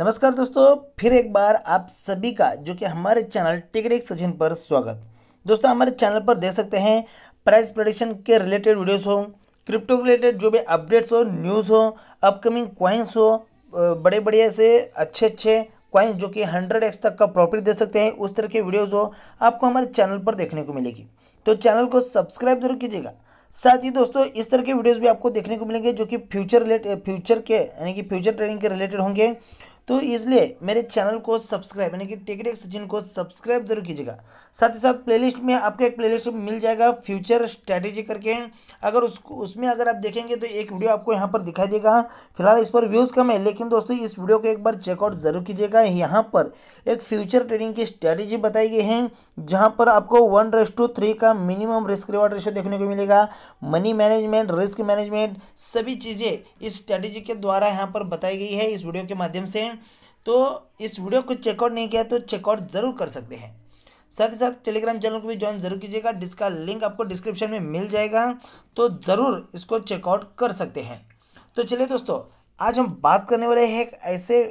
नमस्कार दोस्तों फिर एक बार आप सभी का जो कि हमारे चैनल टिकट सचिन पर स्वागत दोस्तों हमारे चैनल पर देख सकते हैं प्राइस प्रोडिक्शन के रिलेटेड वीडियोस हो क्रिप्टो रिलेटेड जो भी अपडेट्स हो न्यूज़ हो अपकमिंग क्वाइंस हो बड़े बड़े ऐसे अच्छे अच्छे क्वाइंस जो कि हंड्रेड एक्स तक का प्रॉफिट दे सकते हैं उस तरह के वीडियोज़ हो आपको हमारे चैनल पर देखने को मिलेगी तो चैनल को सब्सक्राइब जरूर कीजिएगा साथ ही दोस्तों इस तरह के वीडियोस भी आपको देखने को मिलेंगे जो कि फ्यूचर रिलेटेड फ्यूचर के यानी कि फ्यूचर ट्रेडिंग के रिलेटेड होंगे तो इसलिए मेरे चैनल को सब्सक्राइब यानी कि टेकटेक सचिन को सब्सक्राइब जरूर कीजिएगा साथ ही साथ प्लेलिस्ट में आपको एक प्लेलिस्ट मिल जाएगा फ्यूचर स्ट्रैटेजी करके अगर उसको उसमें अगर आप देखेंगे तो एक वीडियो आपको यहाँ पर दिखाई देगा फिलहाल इस पर व्यूज़ कम है लेकिन दोस्तों इस वीडियो को एक बार चेकआउट ज़रूर कीजिएगा यहाँ पर एक फ्यूचर ट्रेडिंग की स्ट्रैटेजी बताई गई है जहाँ पर आपको वन रेस टू थ्री का मिनिमम रिस्क रिवार्ड रेशो देखने को मिलेगा मनी मैनेजमेंट रिस्क मैनेजमेंट सभी चीज़ें इस स्ट्रैटेजी के द्वारा यहाँ पर बताई गई है इस वीडियो के माध्यम से तो इस वीडियो को चेकआउट नहीं किया तो चेकआउट ज़रूर कर सकते हैं साथ ही साथ टेलीग्राम चैनल को भी ज्वाइन जरूर कीजिएगा जिसका लिंक आपको डिस्क्रिप्शन में मिल जाएगा तो ज़रूर इसको चेकआउट कर सकते हैं तो चलिए दोस्तों आज हम बात करने वाले हैं एक ऐसे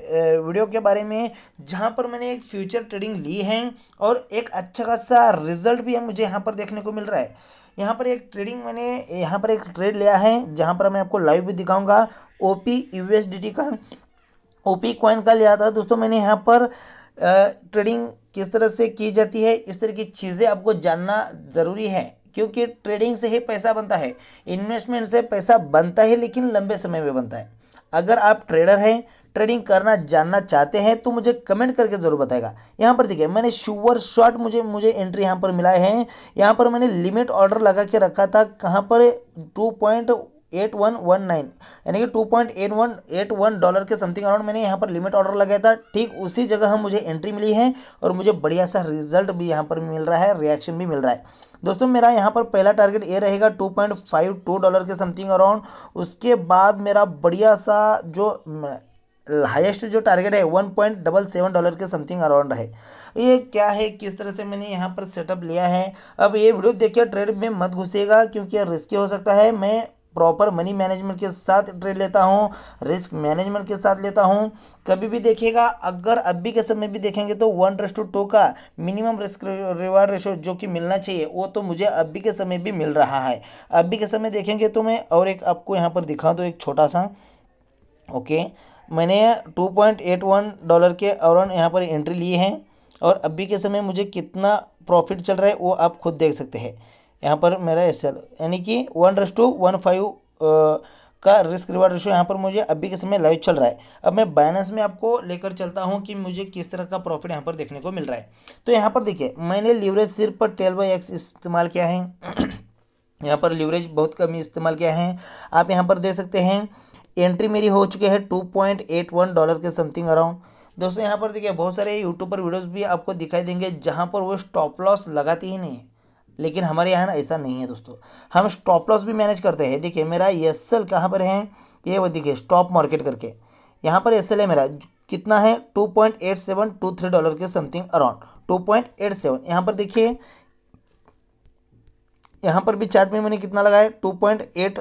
वीडियो के बारे में जहाँ पर मैंने एक फ्यूचर ट्रेडिंग ली है और एक अच्छा खासा रिजल्ट भी मुझे यहाँ पर देखने को मिल रहा है यहाँ पर एक ट्रेडिंग मैंने यहाँ पर एक ट्रेड लिया है जहाँ पर मैं आपको लाइव भी दिखाऊंगा O P U S D T का ओपी क्वाइन का लिया था दोस्तों मैंने यहाँ पर ट्रेडिंग किस तरह से की जाती है इस तरह की चीज़ें आपको जानना ज़रूरी है क्योंकि ट्रेडिंग से ही पैसा बनता है इन्वेस्टमेंट से पैसा बनता है लेकिन लंबे समय में बनता है अगर आप ट्रेडर हैं ट्रेडिंग करना जानना चाहते हैं तो मुझे कमेंट करके ज़रूर बताएगा यहाँ पर देखिए मैंने शुअर शॉट मुझे मुझे एंट्री यहाँ पर मिला है यहाँ पर मैंने लिमिट ऑर्डर लगा के रखा था कहाँ पर two point eight one one nine यानी कि two point eight one eight one dollar के समथिंग अराउंड मैंने यहाँ पर लिमिट ऑर्डर लगाया था ठीक उसी जगह मुझे एंट्री मिली है और मुझे बढ़िया सा रिजल्ट भी यहाँ पर मिल रहा है रिएक्शन भी मिल रहा है दोस्तों मेरा यहाँ पर पहला टारगेट ये रहेगा two point five two dollar के समथिंग अराउंड उसके बाद मेरा बढ़िया सा जो हाइस्ट जो टारगेट है one point double seven dollar के समथिंग अराउंड है ये क्या है किस तरह से मैंने यहाँ पर सेटअप लिया है अब ये वीडियो देखिए ट्रेड में मत घुसेगा क्योंकि रिस्की हो सकता है मैं प्रॉपर मनी मैनेजमेंट के साथ ट्रेड लेता हूँ रिस्क मैनेजमेंट के साथ लेता हूँ कभी भी देखिएगा अगर अभी के समय भी देखेंगे तो वन रस टू टू का मिनिमम रिस्क रिवार्ड रेशो जो कि मिलना चाहिए वो तो मुझे अभी के समय भी मिल रहा है अभी के समय देखेंगे तो मैं और एक आपको यहाँ पर दिखा दो एक छोटा सा ओके मैंने two point eight one dollar के और यहाँ पर एंट्री ली है और अभी के समय मुझे कितना प्रॉफिट चल रहा है वो आप खुद देख सकते हैं यहाँ पर मेरा एस एल यानी कि one is to one five का रिस्क रिवार्ड रेशो यहाँ पर मुझे अभी के समय लाइव चल रहा है अब मैं बाइनेंस में आपको लेकर चलता हूँ कि मुझे किस तरह का प्रॉफिट यहाँ पर देखने को मिल रहा है तो यहाँ पर देखिए मैंने लीवरेज सिर्फ पर ट्वेल्व बाई एक्स इस्तेमाल किया है यहाँ पर लीवरेज बहुत कम इस्तेमाल किया है आप यहाँ पर देख सकते हैं एंट्री मेरी हो चुकी है two point eight one dollar के समथिंग अराउंड दोस्तों यहाँ पर देखिए बहुत सारे यूट्यूब पर वीडियोज़ भी आपको दिखाई देंगे जहाँ पर वो स्टॉप लॉस लगाती ही नहीं लेकिन हमारे यहाँ ना ऐसा नहीं है दोस्तों हम स्टॉप लॉस भी मैनेज करते हैं देखिए मेरा एस एल कहाँ पर है ये वो देखिए स्टॉप मार्केट करके यहाँ पर एस एल है मेरा कितना है two point eight seven two three dollar के something around two point eight seven यहाँ पर देखिए यहाँ पर भी चार्ट में मैंने कितना लगाया टू पॉइंट एट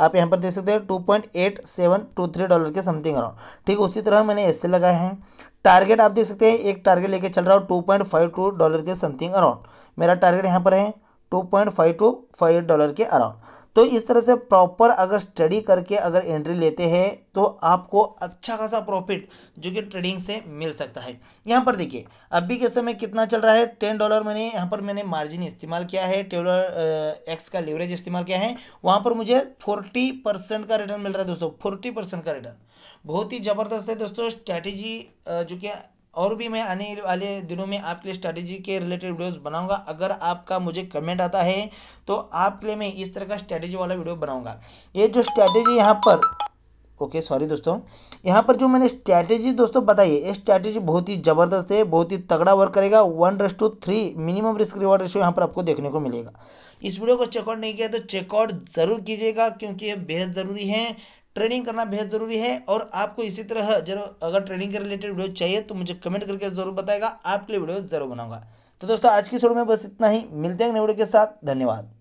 आप यहाँ पर देख सकते हैं two point eight seven two three dollar के समथिंग अराउंड ठीक उसी तरह मैंने एस लगाया है टारगेट आप देख सकते हैं एक टारगेट लेके चल रहा हूँ two point five two dollar के समथिंग अराउंड मेरा टारगेट यहाँ पर है two point five two five dollar के अराउंड तो इस तरह से प्रॉपर अगर स्टडी करके अगर एंट्री लेते हैं तो आपको अच्छा खासा प्रॉफिट जो कि ट्रेडिंग से मिल सकता है यहाँ पर देखिए अभी के समय कितना चल रहा है टेन डॉलर मैंने यहाँ पर मैंने मार्जिन इस्तेमाल किया है टेलर एक्स का लेवरेज इस्तेमाल किया है वहाँ पर मुझे फोर्टी परसेंट का रिटर्न मिल रहा है दोस्तों फोर्टी परसेंट का रिटर्न बहुत ही ज़बरदस्त है दोस्तों स्ट्रैटेजी जो कि और भी मैं आने वाले दिनों में आपके लिए स्ट्रैटेजी के रिलेटेड वीडियोस बनाऊंगा अगर आपका मुझे कमेंट आता है तो आपके लिए मैं इस तरह का स्ट्रैटेजी वाला वीडियो बनाऊंगा ये जो स्ट्रैटेजी यहाँ पर ओके सॉरी दोस्तों यहाँ पर जो मैंने स्ट्रैटेजी दोस्तों बताई ये स्ट्रैटेजी बहुत ही ज़बरदस्त है बहुत ही तगड़ा वर्क करेगा one is to three minimum risk reward ratio यहाँ पर आपको देखने को मिलेगा इस वीडियो को चेकआउट नहीं किया तो चेकआउट ज़रूर कीजिएगा क्योंकि ये बेहद ज़रूरी है ट्रेनिंग करना बेहद ज़रूरी है और आपको इसी तरह जरूर अगर ट्रेनिंग के रिलेटेड वीडियो चाहिए तो मुझे कमेंट करके जरूर बताएगा आपके लिए वीडियो जरूर बनाऊंगा तो दोस्तों आज की शोर में बस इतना ही मिलते हैं नए वीडियो के साथ धन्यवाद